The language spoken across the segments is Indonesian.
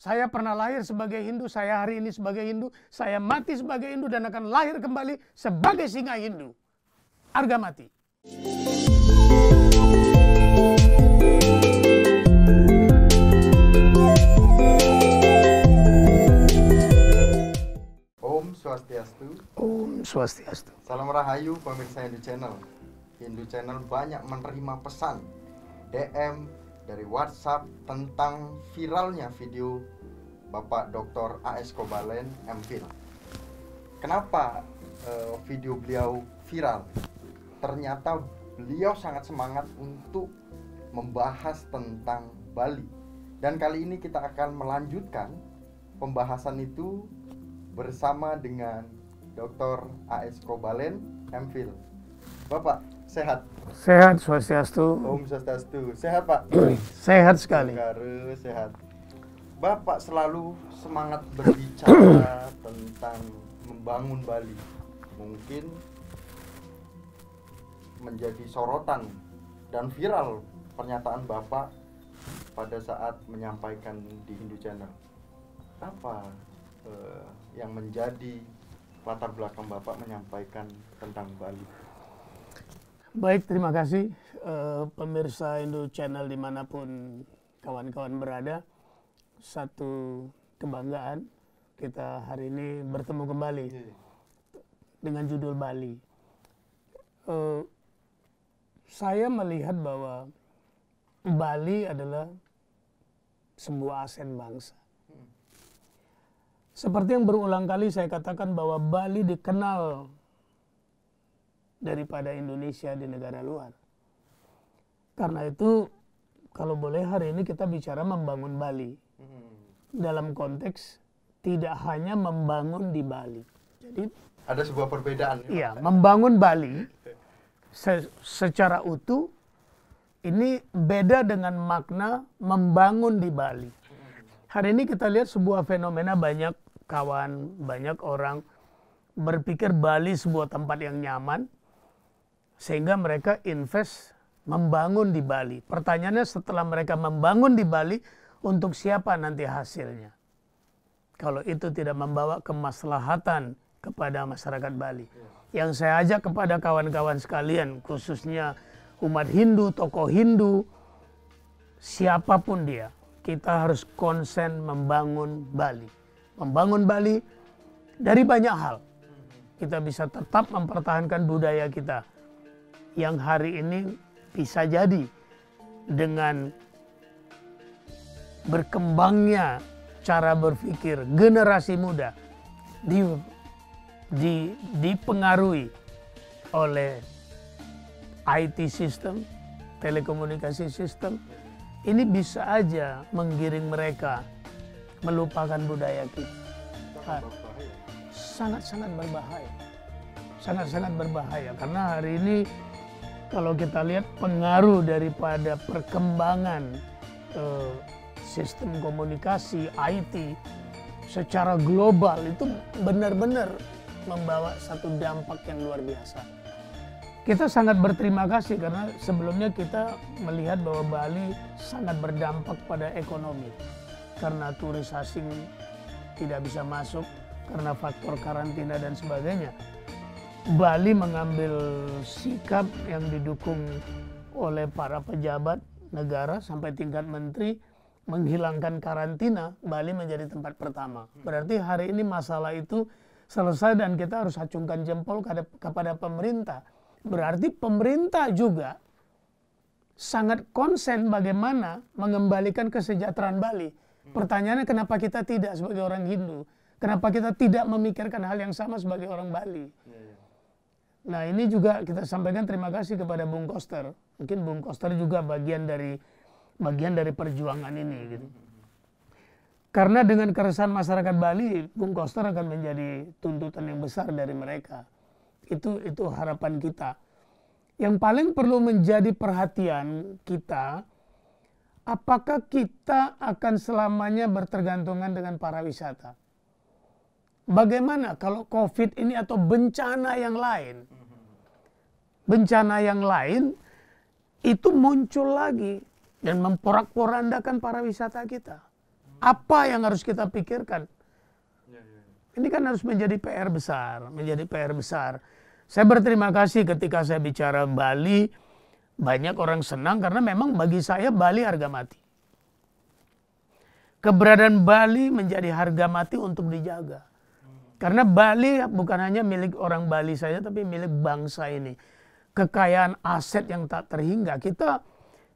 Saya pernah lahir sebagai Hindu, saya hari ini sebagai Hindu, saya mati sebagai Hindu dan akan lahir kembali sebagai singa Hindu. Arga mati. Om Swastiastu. Om Swastiastu. Salam Rahayu pemirsa Hindu Channel. Hindu Channel banyak menerima pesan DM dari WhatsApp tentang viralnya video Bapak Dr. AS Kobalen MPhil. Kenapa uh, video beliau viral? Ternyata beliau sangat semangat untuk membahas tentang Bali. Dan kali ini kita akan melanjutkan pembahasan itu bersama dengan Dr. AS Kobalen MPhil. Bapak, sehat? Sehat, swastiastu. Om swastiastu. Sehat, Pak? sehat sekali. sehat. Bapak selalu semangat berbicara tentang membangun Bali. Mungkin menjadi sorotan dan viral pernyataan Bapak pada saat menyampaikan di Hindu Channel. Apa eh, yang menjadi latar belakang Bapak menyampaikan tentang Bali? Baik, terima kasih uh, pemirsa Indo Channel dimanapun kawan-kawan berada. Satu kebanggaan kita hari ini bertemu kembali iya. dengan judul Bali. Uh, saya melihat bahwa Bali adalah sebuah aset bangsa. Hmm. Seperti yang berulang kali saya katakan bahwa Bali dikenal daripada Indonesia di negara luar. Karena itu kalau boleh hari ini kita bicara membangun Bali. Hmm. Dalam konteks tidak hanya membangun di Bali. Jadi ada sebuah perbedaan. Ya. Iya, membangun Bali se secara utuh ini beda dengan makna membangun di Bali. Hari ini kita lihat sebuah fenomena banyak kawan, banyak orang berpikir Bali sebuah tempat yang nyaman, sehingga mereka invest membangun di Bali. Pertanyaannya setelah mereka membangun di Bali untuk siapa nanti hasilnya? Kalau itu tidak membawa kemaslahatan kepada masyarakat Bali. Yang saya ajak kepada kawan-kawan sekalian khususnya umat Hindu, tokoh Hindu, siapapun dia, kita harus konsen membangun Bali. Membangun Bali dari banyak hal. Kita bisa tetap mempertahankan budaya kita yang hari ini bisa jadi dengan berkembangnya cara berpikir generasi muda di, di, dipengaruhi oleh IT system, telekomunikasi system, ini bisa aja menggiring mereka melupakan budaya kita. Sangat-sangat berbahaya. Sangat-sangat berbahaya karena hari ini kalau kita lihat pengaruh daripada perkembangan eh, sistem komunikasi IT secara global itu benar-benar membawa satu dampak yang luar biasa. Kita sangat berterima kasih karena sebelumnya kita melihat bahwa Bali sangat berdampak pada ekonomi karena turis asing tidak bisa masuk karena faktor karantina dan sebagainya. Bali mengambil sikap yang didukung oleh para pejabat negara sampai tingkat menteri menghilangkan karantina, Bali menjadi tempat pertama. Berarti hari ini masalah itu selesai dan kita harus acungkan jempol kepada pemerintah. Berarti pemerintah juga sangat konsen bagaimana mengembalikan kesejahteraan Bali. Pertanyaannya kenapa kita tidak sebagai orang Hindu? Kenapa kita tidak memikirkan hal yang sama sebagai orang Bali? Iya, iya. Nah ini juga kita sampaikan terima kasih kepada Bung Koster. Mungkin Bung Koster juga bagian dari bagian dari perjuangan ini gitu. Karena dengan keresahan masyarakat Bali, Bung Koster akan menjadi tuntutan yang besar dari mereka. Itu itu harapan kita. Yang paling perlu menjadi perhatian kita, apakah kita akan selamanya bertergantungan dengan para wisata? Bagaimana kalau COVID ini atau bencana yang lain? Bencana yang lain itu muncul lagi dan memporak-porandakan para wisata kita. Apa yang harus kita pikirkan? Ini kan harus menjadi PR besar, menjadi PR besar. Saya berterima kasih ketika saya bicara Bali, banyak orang senang karena memang bagi saya Bali harga mati. Keberadaan Bali menjadi harga mati untuk dijaga. Karena Bali bukan hanya milik orang Bali saja tapi milik bangsa ini. Kekayaan aset yang tak terhingga. Kita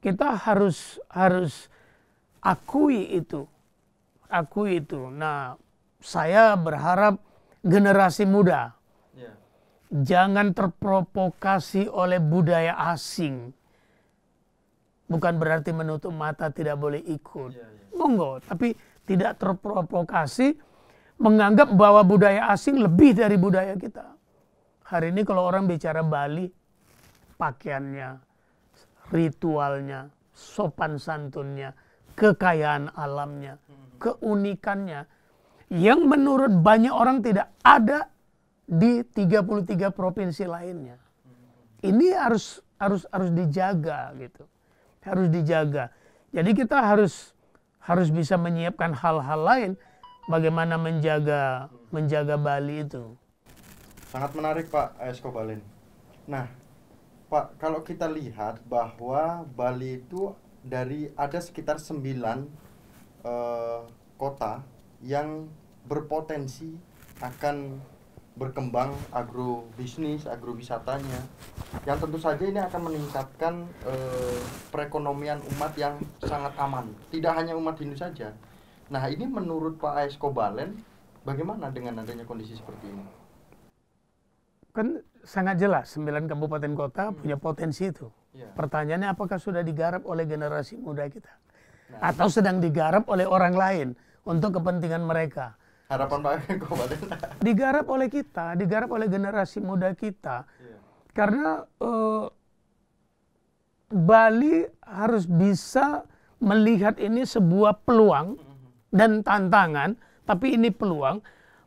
kita harus harus akui itu. Akui itu. Nah, saya berharap generasi muda ya. jangan terprovokasi oleh budaya asing. Bukan berarti menutup mata tidak boleh ikut. Ya, ya. Monggo, tapi tidak terprovokasi menganggap bahwa budaya asing lebih dari budaya kita. Hari ini kalau orang bicara Bali, pakaiannya, ritualnya, sopan santunnya, kekayaan alamnya, keunikannya yang menurut banyak orang tidak ada di 33 provinsi lainnya. Ini harus harus harus dijaga gitu. Harus dijaga. Jadi kita harus harus bisa menyiapkan hal-hal lain bagaimana menjaga menjaga Bali itu. Sangat menarik Pak Esko eh, Balin. Nah, Pak, kalau kita lihat bahwa Bali itu dari ada sekitar sembilan uh, kota yang berpotensi akan berkembang agrobisnis, agrowisatanya. Yang tentu saja ini akan meningkatkan eh, perekonomian umat yang sangat aman. Tidak hanya umat Hindu saja, Nah ini menurut Pak AS Kobalen bagaimana dengan adanya kondisi seperti ini? Kan sangat jelas sembilan kabupaten kota hmm. punya potensi itu. Ya. Pertanyaannya apakah sudah digarap oleh generasi muda kita? Nah, Atau sedang digarap oleh orang lain untuk kepentingan mereka? Harapan Pak Kobalen. digarap oleh kita, digarap oleh generasi muda kita. Ya. Karena uh, Bali harus bisa melihat ini sebuah peluang dan tantangan, tapi ini peluang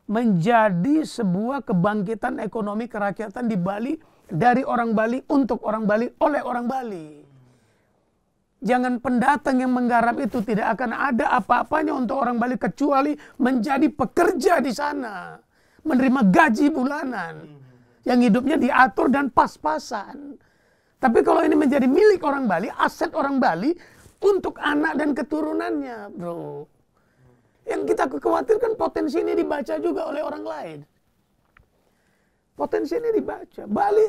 menjadi sebuah kebangkitan ekonomi kerakyatan di Bali dari orang Bali untuk orang Bali oleh orang Bali. Jangan pendatang yang menggarap itu tidak akan ada apa-apanya untuk orang Bali kecuali menjadi pekerja di sana, menerima gaji bulanan yang hidupnya diatur dan pas-pasan. Tapi kalau ini menjadi milik orang Bali, aset orang Bali untuk anak dan keturunannya, Bro. Yang kita khawatirkan potensi ini dibaca juga oleh orang lain. Potensi ini dibaca. Bali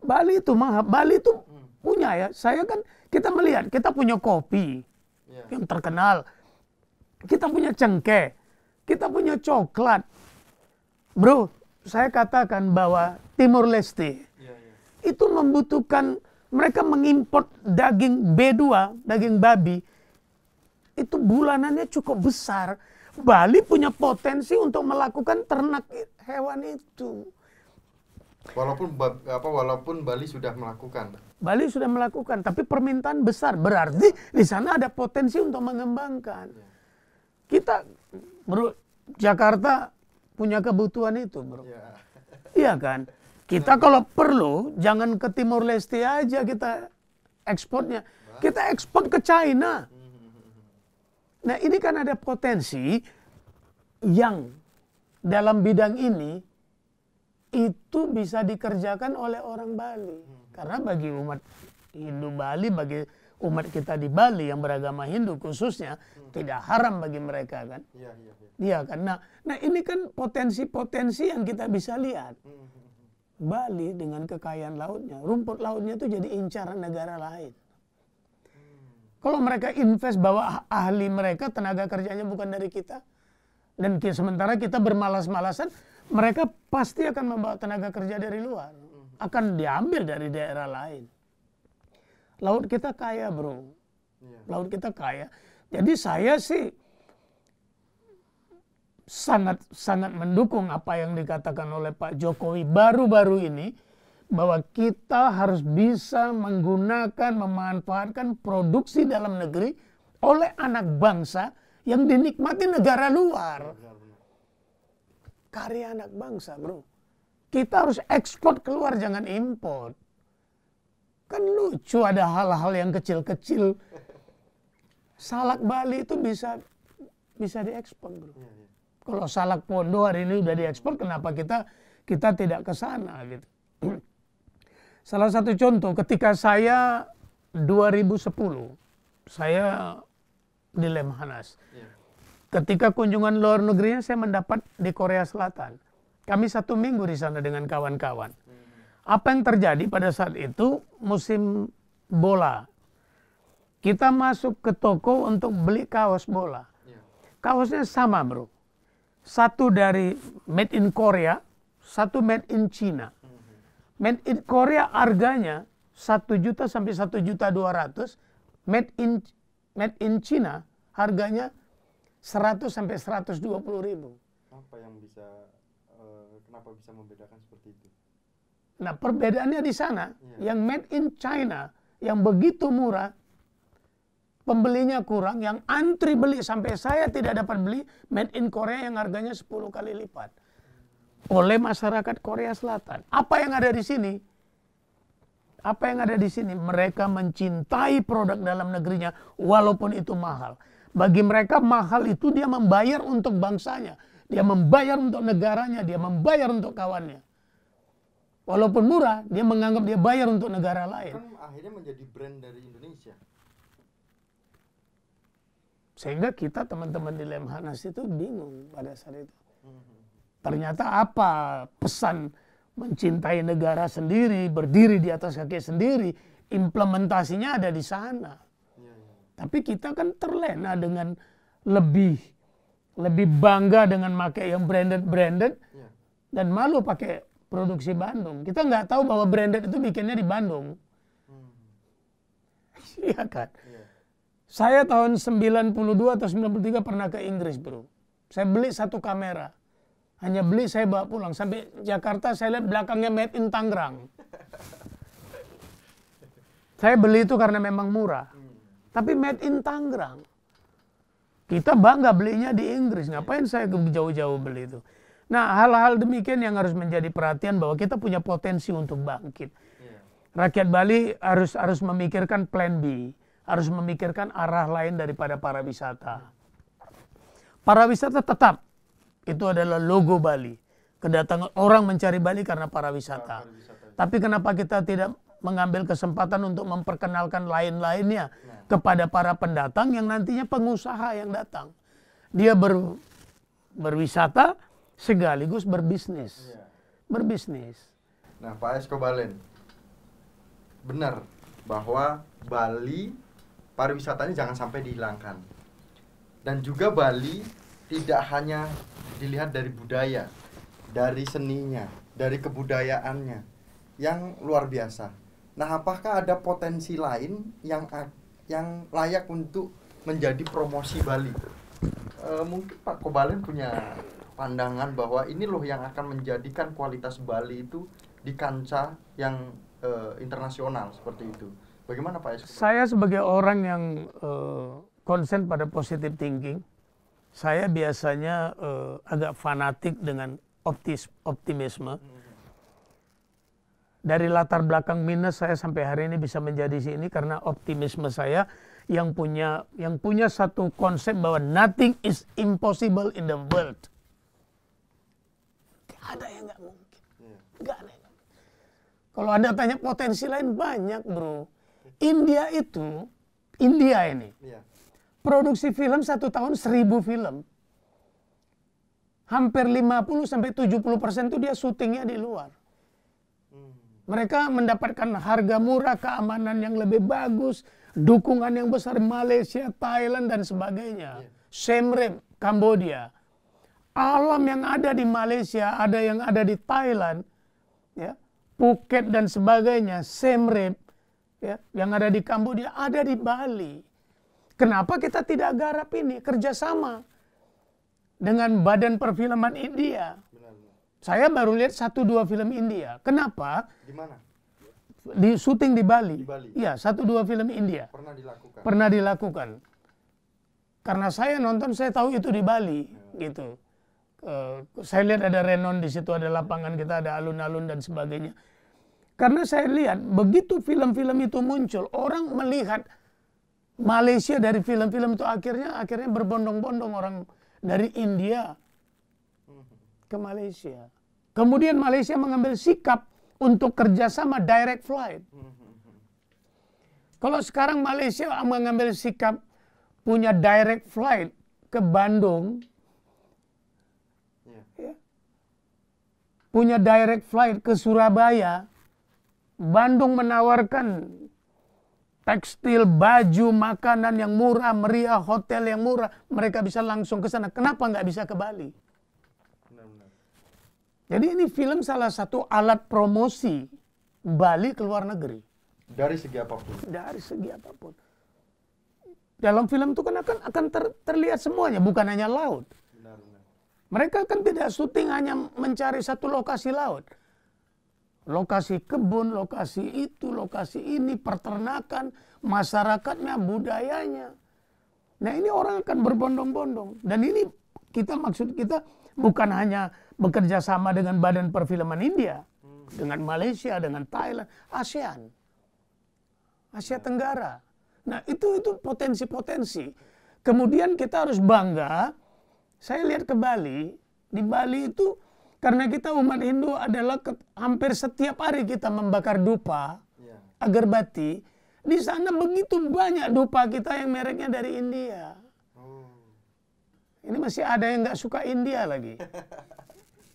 Bali itu maha, Bali itu punya ya. Saya kan kita melihat kita punya kopi yeah. yang terkenal. Kita punya cengkeh, kita punya coklat. Bro, saya katakan bahwa Timur Leste yeah, yeah. itu membutuhkan mereka mengimpor daging B2, daging babi itu bulanannya cukup besar Bali punya potensi untuk melakukan ternak hewan itu. Walaupun apa walaupun Bali sudah melakukan. Bali sudah melakukan, tapi permintaan besar berarti di sana ada potensi untuk mengembangkan. Ya. Kita menurut Jakarta punya kebutuhan itu, Bro. Ya. Iya kan? Kita kalau perlu jangan ke Timor Leste aja kita ekspornya. Kita ekspor ke China. Nah ini kan ada potensi yang dalam bidang ini itu bisa dikerjakan oleh orang Bali. Karena bagi umat Hindu Bali, bagi umat kita di Bali yang beragama Hindu khususnya tidak haram bagi mereka kan? Iya, iya, iya. Ya, kan. Nah, nah ini kan potensi-potensi yang kita bisa lihat. Hmm, hmm, hmm. Bali dengan kekayaan lautnya, rumput lautnya itu jadi incaran negara lain. Kalau mereka invest bahwa ahli mereka, tenaga kerjanya bukan dari kita, dan kita, sementara kita bermalas-malasan, mereka pasti akan membawa tenaga kerja dari luar. Akan diambil dari daerah lain. Laut kita kaya bro. Iya. Laut kita kaya. Jadi saya sih sangat sangat mendukung apa yang dikatakan oleh Pak Jokowi baru-baru ini bahwa kita harus bisa menggunakan, memanfaatkan produksi dalam negeri oleh anak bangsa yang dinikmati negara luar. Karya anak bangsa, bro. Kita harus ekspor keluar, jangan import Kan lucu ada hal-hal yang kecil-kecil. Salak Bali itu bisa bisa diekspor, bro. Iya, iya. Kalau salak Pondo hari ini sudah diekspor, kenapa kita kita tidak ke sana gitu? Salah satu contoh ketika saya 2010 saya di Lemhanas. Iya. Ketika kunjungan luar negerinya saya mendapat di Korea Selatan. Kami satu minggu di sana dengan kawan-kawan. Hmm. Apa yang terjadi pada saat itu musim bola. Kita masuk ke toko untuk beli kaos bola. Iya. Kaosnya sama bro. Satu dari made in Korea, satu made in China. Made in Korea harganya 1 juta sampai 1 juta 200. Made in Made in China harganya 100 sampai 120 ribu. Apa yang bisa eh, kenapa bisa membedakan seperti itu? Nah, perbedaannya di sana yeah. yang made in China yang begitu murah pembelinya kurang, yang antri beli sampai saya tidak dapat beli made in Korea yang harganya 10 kali lipat oleh masyarakat Korea Selatan. Apa yang ada di sini? Apa yang ada di sini? Mereka mencintai produk dalam negerinya walaupun itu mahal. Bagi mereka mahal itu dia membayar untuk bangsanya, dia membayar untuk negaranya, dia membayar untuk kawannya. Walaupun murah, dia menganggap dia bayar untuk negara lain. Kan akhirnya menjadi brand dari Indonesia. Sehingga kita teman-teman di Lemhanas itu bingung pada saat itu. Hmm Ternyata apa pesan mencintai negara sendiri, berdiri di atas kaki sendiri, implementasinya ada di sana. Iya, iya. Tapi kita kan terlena dengan lebih lebih bangga dengan pakai yang branded-branded iya. dan malu pakai produksi Bandung. Kita nggak tahu bahwa branded itu bikinnya di Bandung. Hmm. Iya hmm. kan? Saya tahun 92 atau 93 pernah ke Inggris, Bro. Saya beli satu kamera. Hanya hmm. beli saya bawa pulang. Sampai Jakarta saya lihat belakangnya made in Tangerang. Saya beli itu karena memang murah. Hmm. Tapi made in Tangerang. Kita bangga belinya di Inggris. Ngapain saya ke jauh-jauh beli itu? Nah, hal-hal demikian yang harus menjadi perhatian bahwa kita punya potensi untuk bangkit. Iya. Rakyat Bali harus harus memikirkan plan B, harus memikirkan arah lain daripada para wisata. Para wisata tetap itu adalah logo Bali. Kedatangan orang mencari Bali karena para wisata. Ya. Tapi kenapa kita tidak mengambil kesempatan untuk memperkenalkan lain-lainnya nah. kepada para pendatang yang nantinya pengusaha yang datang. Dia ber, berwisata sekaligus berbisnis. Iya. Berbisnis. Nah, Pak Eskobalen, benar bahwa Bali pariwisatanya jangan sampai dihilangkan. Dan juga Bali tidak hanya dilihat dari budaya, dari seninya, dari kebudayaannya yang luar biasa. Nah, apakah ada potensi lain yang yang layak untuk menjadi promosi Bali? E, mungkin Pak Kobalen punya pandangan bahwa ini loh yang akan menjadikan kualitas Bali itu di kancah yang e, internasional seperti itu. Bagaimana Pak? Saya sebagai orang yang e, konsen pada positive thinking, saya biasanya uh, agak fanatik dengan optis optimisme. Dari latar belakang minus saya sampai hari ini bisa menjadi sini karena optimisme saya yang punya yang punya satu konsep bahwa nothing is impossible in the world. Gak ada yang nggak mungkin. Iya. Gak ada. Kalau anda tanya potensi lain banyak bro. India itu India ini. Yeah produksi film satu tahun seribu film. Hampir 50 sampai 70 persen itu dia syutingnya di luar. Mereka mendapatkan harga murah, keamanan yang lebih bagus, dukungan yang besar Malaysia, Thailand dan sebagainya. Iya. Semrem, Reap, Kamboja. Alam yang ada di Malaysia, ada yang ada di Thailand, ya, Phuket dan sebagainya, Semrem, ya, yang ada di Kamboja, ada di Bali Kenapa kita tidak garap ini kerjasama dengan Badan Perfilman India? Saya baru lihat satu dua film India. Kenapa? Di mana? Di syuting di Bali. Di Bali. Iya, satu dua film India. Pernah dilakukan. Pernah dilakukan. Karena saya nonton, saya tahu itu di Bali, ya. gitu. Uh, saya lihat ada Renon di situ, ada lapangan kita, ada alun-alun dan sebagainya. Karena saya lihat begitu film-film itu muncul, orang melihat Malaysia dari film-film itu akhirnya akhirnya berbondong-bondong orang dari India ke Malaysia. Kemudian Malaysia mengambil sikap untuk kerjasama direct flight. Kalau sekarang Malaysia mengambil sikap punya direct flight ke Bandung, ya, ya punya direct flight ke Surabaya, Bandung menawarkan tekstil, baju, makanan yang murah, meriah, hotel yang murah, mereka bisa langsung ke sana. Kenapa nggak bisa ke Bali? Jadi ini film salah satu alat promosi Bali ke luar negeri. Dari segi apapun. Dari segi apapun. Dalam film itu kan akan akan ter, terlihat semuanya, bukan hanya laut. Benar, benar. Mereka kan tidak syuting hanya mencari satu lokasi laut lokasi kebun, lokasi itu, lokasi ini, peternakan, masyarakatnya, budayanya. Nah ini orang akan berbondong-bondong. Dan ini kita maksud kita bukan hanya bekerja sama dengan badan perfilman India, dengan Malaysia, dengan Thailand, ASEAN, Asia Tenggara. Nah itu itu potensi-potensi. Kemudian kita harus bangga. Saya lihat ke Bali, di Bali itu karena kita umat Hindu adalah ke, hampir setiap hari kita membakar dupa, ya. agar bati. Di sana begitu banyak dupa kita yang mereknya dari India. Oh. Ini masih ada yang nggak suka India lagi.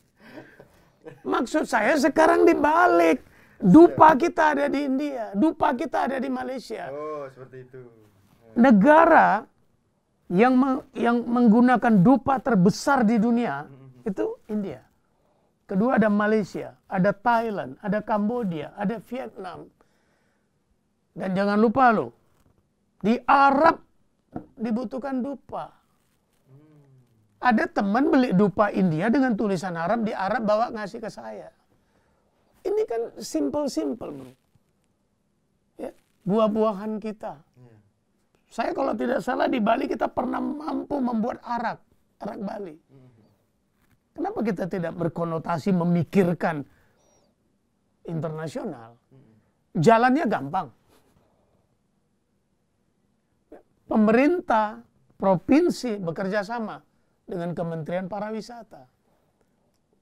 Maksud saya sekarang dibalik. Dupa kita ada di India, dupa kita ada di Malaysia. Oh, seperti itu. Ya. Negara yang meng, yang menggunakan dupa terbesar di dunia hmm. itu India. Kedua ada Malaysia, ada Thailand, ada Kamboja, ada Vietnam. Dan jangan lupa lo di Arab dibutuhkan dupa. Ada teman beli dupa India dengan tulisan Arab di Arab bawa ngasih ke saya. Ini kan simple-simple bro. Ya, buah-buahan kita. Iya. Saya kalau tidak salah di Bali kita pernah mampu membuat arak, arak Bali. Hmm. Kenapa kita tidak berkonotasi memikirkan internasional? Jalannya gampang. Pemerintah provinsi bekerja sama dengan Kementerian Pariwisata.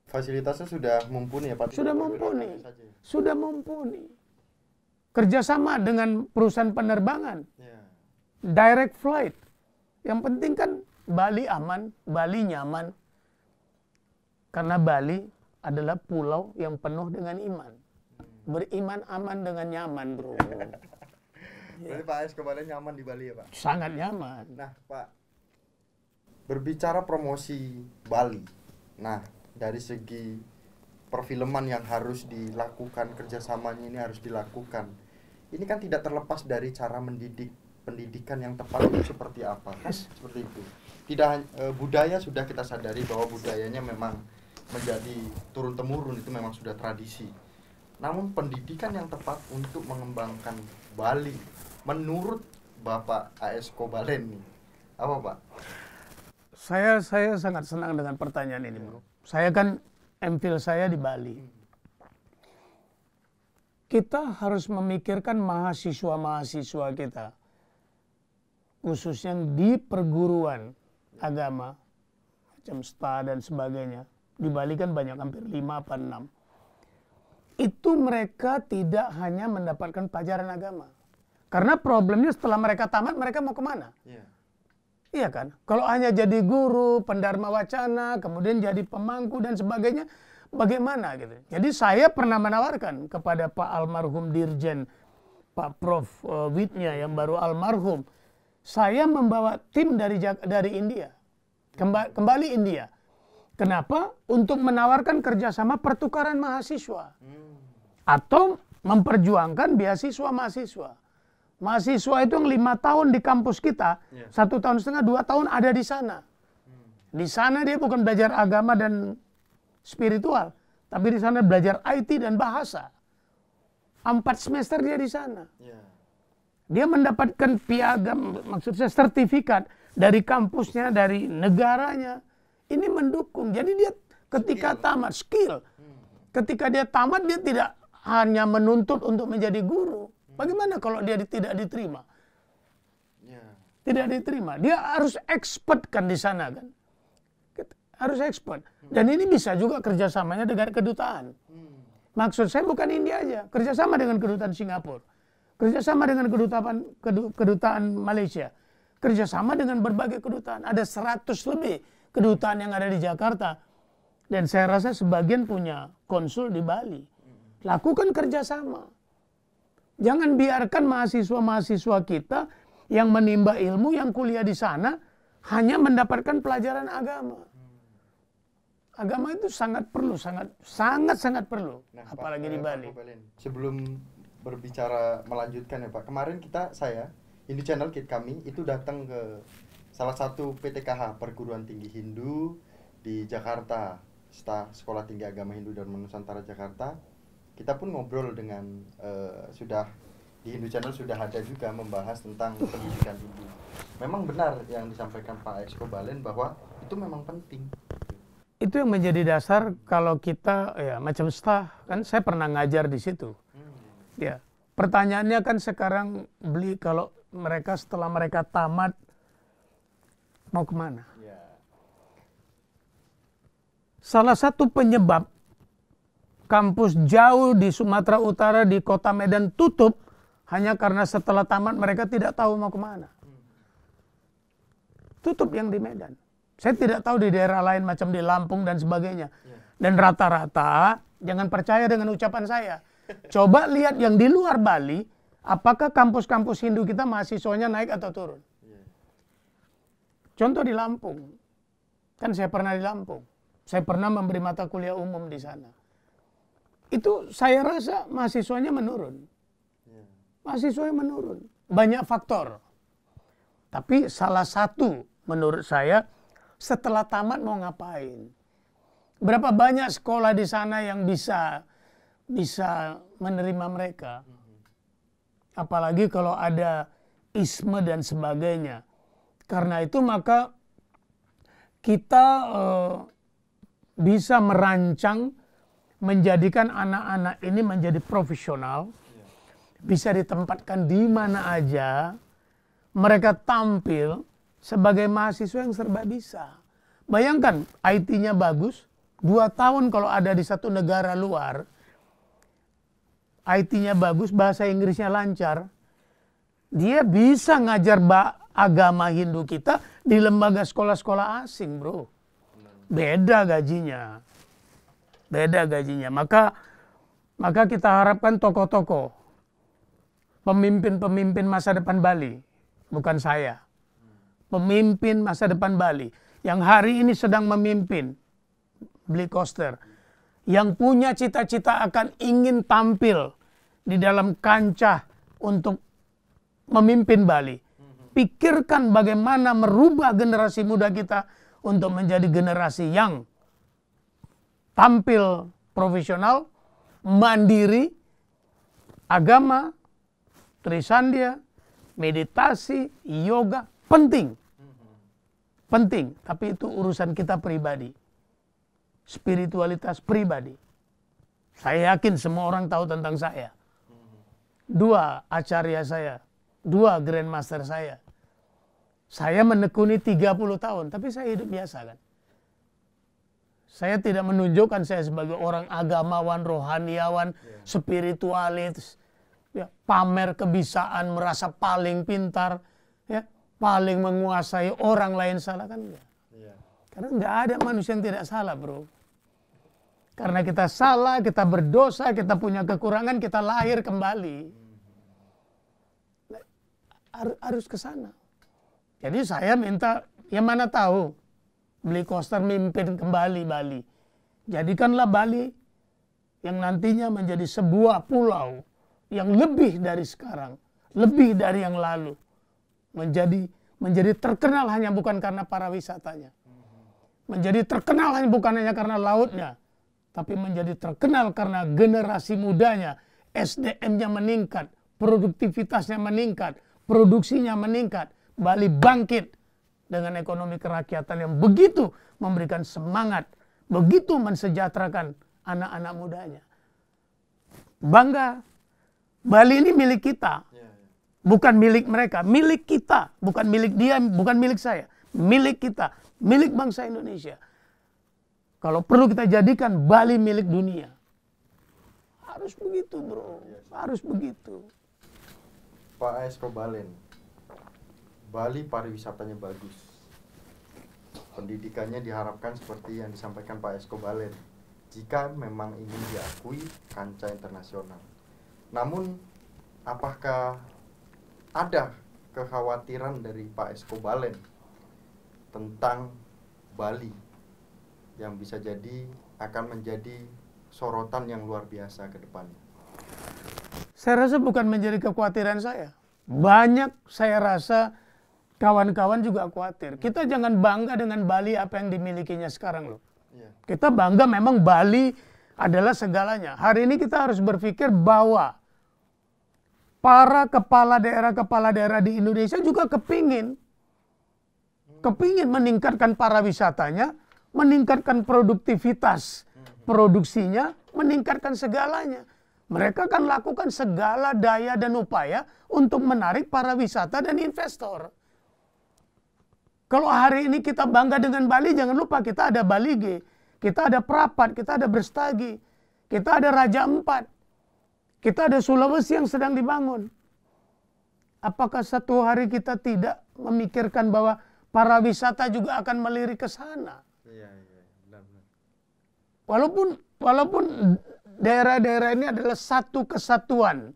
Fasilitasnya sudah mumpuni ya Pak? Sudah mumpuni. Sudah mumpuni. Kerjasama dengan perusahaan penerbangan. Yeah. Direct flight. Yang penting kan Bali aman, Bali nyaman, karena Bali adalah pulau yang penuh dengan iman. Beriman aman dengan nyaman, bro. Berarti Pak Ais kemarin nyaman di Bali ya, Pak? Sangat nyaman. Nah, Pak, berbicara promosi Bali. Nah, dari segi perfilman yang harus dilakukan, kerjasamanya ini harus dilakukan. Ini kan tidak terlepas dari cara mendidik pendidikan yang tepat itu seperti apa yes. seperti itu tidak e, budaya sudah kita sadari bahwa budayanya memang menjadi turun temurun itu memang sudah tradisi. Namun pendidikan yang tepat untuk mengembangkan Bali menurut Bapak AS Kobalen nih. Apa, Pak? Saya saya sangat senang dengan pertanyaan ini, Bro. Saya kan MPhil saya di Bali. Kita harus memikirkan mahasiswa-mahasiswa kita. Khususnya di perguruan agama, macam STA dan sebagainya di Bali kan banyak hampir 5 apa 6. Itu mereka tidak hanya mendapatkan pelajaran agama. Karena problemnya setelah mereka tamat, mereka mau kemana? Yeah. Iya kan? Kalau hanya jadi guru, pendarma wacana, kemudian jadi pemangku dan sebagainya, bagaimana gitu. Jadi saya pernah menawarkan kepada Pak almarhum Dirjen, Pak Prof uh, Witnya yang baru almarhum, saya membawa tim dari dari India, kembali India Kenapa? Untuk menawarkan kerjasama pertukaran mahasiswa. Hmm. Atau memperjuangkan beasiswa mahasiswa. Mahasiswa itu yang lima tahun di kampus kita, yeah. satu tahun setengah, dua tahun ada di sana. Hmm. Di sana dia bukan belajar agama dan spiritual, tapi di sana belajar IT dan bahasa. Empat semester dia di sana. Ya. Dia mendapatkan piagam, maksud saya sertifikat dari kampusnya, dari negaranya ini mendukung. Jadi dia ketika skill. tamat skill, hmm. ketika dia tamat dia tidak hanya menuntut untuk menjadi guru. Bagaimana kalau dia tidak diterima? Ya. Tidak diterima. Dia harus expert kan di sana kan. Harus expert. Hmm. Dan ini bisa juga kerjasamanya dengan kedutaan. Hmm. Maksud saya bukan India aja. Kerjasama dengan kedutaan Singapura. Kerjasama dengan kedutaan, kedutaan Malaysia. Kerjasama dengan berbagai kedutaan. Ada 100 lebih kedutaan yang ada di Jakarta. Dan saya rasa sebagian punya konsul di Bali. Lakukan kerjasama. Jangan biarkan mahasiswa-mahasiswa kita yang menimba ilmu, yang kuliah di sana, hanya mendapatkan pelajaran agama. Agama itu sangat perlu, sangat sangat sangat perlu, nah, apalagi Pak, di Bali. sebelum berbicara melanjutkan ya Pak, kemarin kita saya, ini Channel kit kami itu datang ke salah satu PTKH perguruan tinggi Hindu di Jakarta Sekolah Tinggi Agama Hindu dan Nusantara Jakarta kita pun ngobrol dengan uh, sudah di Hindu Channel sudah ada juga membahas tentang pendidikan Hindu. Memang benar yang disampaikan Pak Exco Balen bahwa itu memang penting. Itu yang menjadi dasar kalau kita ya macam setelah kan saya pernah ngajar di situ. Hmm. Ya. Pertanyaannya kan sekarang beli kalau mereka setelah mereka tamat mau kemana. Iya. Salah satu penyebab kampus jauh di Sumatera Utara di kota Medan tutup hanya karena setelah tamat mereka tidak tahu mau kemana. Hmm. Tutup yang di Medan. Saya tidak tahu di daerah lain macam di Lampung dan sebagainya. Iya. Dan rata-rata jangan percaya dengan ucapan saya. Coba lihat yang di luar Bali, apakah kampus-kampus Hindu kita mahasiswanya naik atau turun? Contoh di Lampung. Kan saya pernah di Lampung. Saya pernah memberi mata kuliah umum di sana. Itu saya rasa mahasiswanya menurun. Ya. Mahasiswanya menurun. Banyak faktor. Tapi salah satu menurut saya setelah tamat mau ngapain? Berapa banyak sekolah di sana yang bisa bisa menerima mereka? Mm-hmm. Apalagi kalau ada isme dan sebagainya karena itu maka kita eh, bisa merancang menjadikan anak-anak ini menjadi profesional, bisa ditempatkan di mana aja, mereka tampil sebagai mahasiswa yang serba bisa. Bayangkan IT-nya bagus, dua tahun kalau ada di satu negara luar, IT-nya bagus, bahasa Inggrisnya lancar, dia bisa ngajar agama Hindu kita di lembaga sekolah-sekolah asing, bro. Beda gajinya. Beda gajinya. Maka maka kita harapkan tokoh-tokoh pemimpin-pemimpin masa depan Bali, bukan saya. Pemimpin masa depan Bali yang hari ini sedang memimpin Beli Koster yang punya cita-cita akan ingin tampil di dalam kancah untuk memimpin Bali pikirkan bagaimana merubah generasi muda kita untuk menjadi generasi yang tampil profesional, mandiri, agama, trisandia, meditasi, yoga penting. Penting, tapi itu urusan kita pribadi. Spiritualitas pribadi. Saya yakin semua orang tahu tentang saya. Dua acarya saya, dua grandmaster saya, saya menekuni 30 tahun, tapi saya hidup biasa kan. Saya tidak menunjukkan saya sebagai orang agamawan, rohaniawan, yeah. spiritualis, ya, pamer kebisaan, merasa paling pintar, ya, paling menguasai orang lain salah kan iya. Iya. Karena nggak ada manusia yang tidak salah, bro. Karena kita salah, kita berdosa, kita punya kekurangan, kita lahir kembali. Hmm. Nah, harus ke sana. Jadi saya minta, yang mana tahu, beli Koster mimpin kembali Bali. Jadikanlah Bali yang nantinya menjadi sebuah pulau yang lebih dari sekarang, lebih dari yang lalu. Menjadi menjadi terkenal hanya bukan karena para wisatanya. Menjadi terkenal hanya bukan hanya karena lautnya, tapi menjadi terkenal karena generasi mudanya, SDM-nya meningkat, produktivitasnya meningkat, produksinya meningkat, Bali bangkit dengan ekonomi kerakyatan yang begitu memberikan semangat, begitu mensejahterakan anak-anak mudanya. Bangga, Bali ini milik kita, ya, ya. bukan milik mereka, milik kita, bukan milik dia, bukan milik saya, milik kita, milik bangsa Indonesia. Kalau perlu kita jadikan Bali milik dunia. Harus begitu bro, harus begitu. Pak Aes Kobalin, Bali pariwisatanya bagus. Pendidikannya diharapkan seperti yang disampaikan Pak Esko Balen, jika memang ingin diakui kancah internasional. Namun, apakah ada kekhawatiran dari Pak Esko Balen tentang Bali yang bisa jadi akan menjadi sorotan yang luar biasa ke depannya? Saya rasa bukan menjadi kekhawatiran saya. Banyak saya rasa kawan-kawan juga khawatir. Kita jangan bangga dengan Bali apa yang dimilikinya sekarang loh. Iya. Kita bangga memang Bali adalah segalanya. Hari ini kita harus berpikir bahwa para kepala daerah-kepala daerah di Indonesia juga kepingin kepingin meningkatkan para wisatanya, meningkatkan produktivitas produksinya, meningkatkan segalanya. Mereka akan lakukan segala daya dan upaya untuk menarik para wisata dan investor. Kalau hari ini kita bangga dengan Bali, jangan lupa kita ada Balige, kita ada Prapat, kita ada Berstagi, kita ada Raja Empat, kita ada Sulawesi yang sedang dibangun. Apakah satu hari kita tidak memikirkan bahwa para wisata juga akan melirik ke sana? Iya, iya, walaupun walaupun daerah-daerah ini adalah satu kesatuan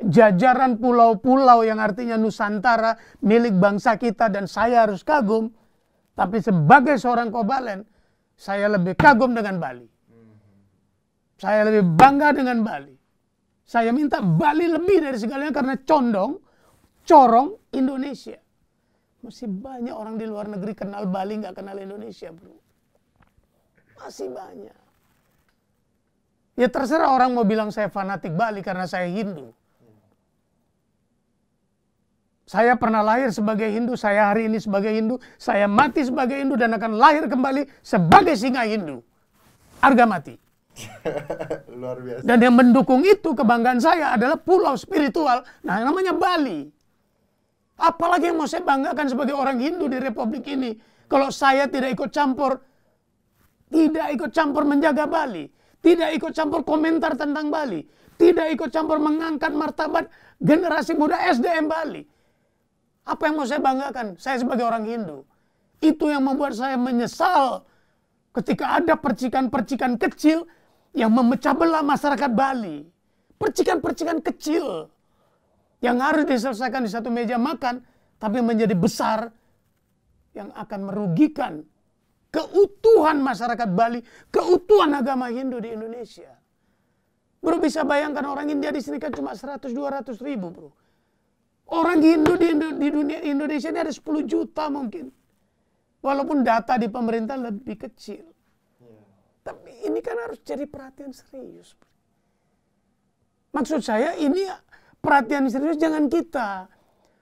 jajaran pulau-pulau yang artinya Nusantara milik bangsa kita dan saya harus kagum. Tapi sebagai seorang Kobalen, saya lebih kagum dengan Bali. Saya lebih bangga dengan Bali. Saya minta Bali lebih dari segalanya karena condong, corong Indonesia. Masih banyak orang di luar negeri kenal Bali nggak kenal Indonesia, bro. Masih banyak. Ya terserah orang mau bilang saya fanatik Bali karena saya Hindu. Saya pernah lahir sebagai Hindu, saya hari ini sebagai Hindu, saya mati sebagai Hindu dan akan lahir kembali sebagai singa Hindu. Harga mati. Luar biasa. Dan yang mendukung itu kebanggaan saya adalah pulau spiritual, nah namanya Bali. Apalagi yang mau saya banggakan sebagai orang Hindu di Republik ini. Kalau saya tidak ikut campur, tidak ikut campur menjaga Bali, tidak ikut campur komentar tentang Bali, tidak ikut campur mengangkat martabat generasi muda SDM Bali. Apa yang mau saya banggakan? Saya sebagai orang Hindu. Itu yang membuat saya menyesal ketika ada percikan-percikan kecil yang memecah belah masyarakat Bali. Percikan-percikan kecil yang harus diselesaikan di satu meja makan, tapi menjadi besar yang akan merugikan keutuhan masyarakat Bali, keutuhan agama Hindu di Indonesia. Bro bisa bayangkan orang India di sini kan cuma 100-200 ribu bro. Orang di, di, Indo, di Indonesia ini ada 10 juta mungkin. Walaupun data di pemerintah lebih kecil. Iya. Tapi ini kan harus jadi perhatian serius. Maksud saya ini perhatian serius jangan kita.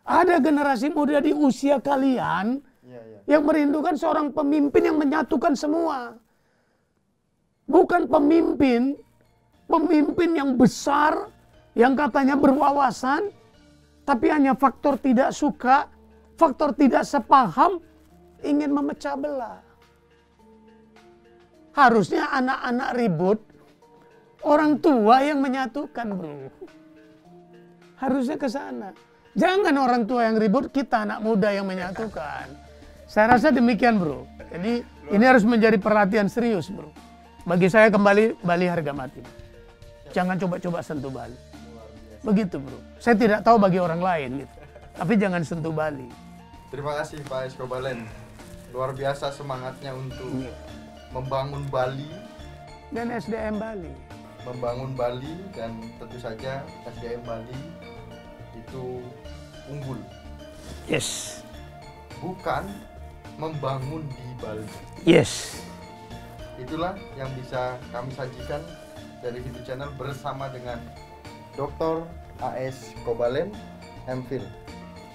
Ada generasi muda di usia kalian yeah, yeah. yang merindukan seorang pemimpin yang menyatukan semua. Bukan pemimpin, pemimpin yang besar, yang katanya berwawasan, tapi hanya faktor tidak suka, faktor tidak sepaham, ingin memecah belah. Harusnya anak-anak ribut, orang tua yang menyatukan bro. Harusnya ke sana. Jangan orang tua yang ribut, kita anak muda yang menyatukan. Saya rasa demikian bro. Jadi ini harus menjadi perhatian serius bro. Bagi saya kembali Bali harga mati. Jangan coba-coba sentuh Bali. Begitu bro. Saya tidak tahu bagi orang lain gitu. Tapi jangan sentuh Bali. Terima kasih Pak Eskobalen. Luar biasa semangatnya untuk iya. membangun Bali dan SDM Bali. Membangun Bali dan tentu saja SDM Bali itu unggul. Yes. Bukan membangun di Bali. Yes. Itulah yang bisa kami sajikan dari Hindu Channel bersama dengan Dr. AS Kobalem MPhil.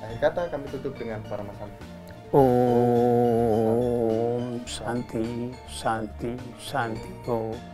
Akhir kata kami tutup dengan para Santi. Om Santi Santi Santi Om.